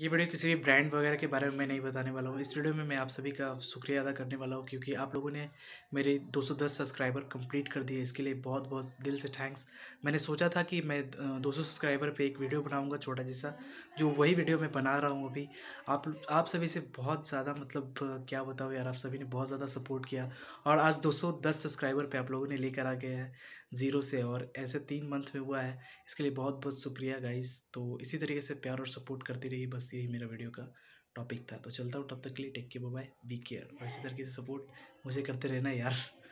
ये वीडियो किसी भी ब्रांड वगैरह के बारे में मैं नहीं बताने वाला हूँ इस वीडियो में मैं आप सभी का शुक्रिया अदा करने वाला हूँ क्योंकि आप लोगों ने मेरे 210 सब्सक्राइबर कंप्लीट कर दिए इसके लिए बहुत बहुत दिल से थैंक्स मैंने सोचा था कि मैं 200 सब्सक्राइबर पे एक वीडियो बनाऊँगा छोटा जैसा जो वही वीडियो मैं बना रहा हूँ अभी आप आप सभी से बहुत ज़्यादा मतलब क्या बताओ यार आप सभी ने बहुत ज़्यादा सपोर्ट किया और आज दो सब्सक्राइबर पर आप लोगों ने लेकर आ गया है ज़ीरो से और ऐसे तीन मंथ में हुआ है इसके लिए बहुत बहुत शुक्रिया गाइस तो इसी तरीके से प्यार और सपोर्ट करती रही बस बस यही मेरा वीडियो का टॉपिक था तो चलता हूँ तब तक के लिए टेक के बाय बी केयर और इसी तरीके से सपोर्ट मुझे करते रहना यार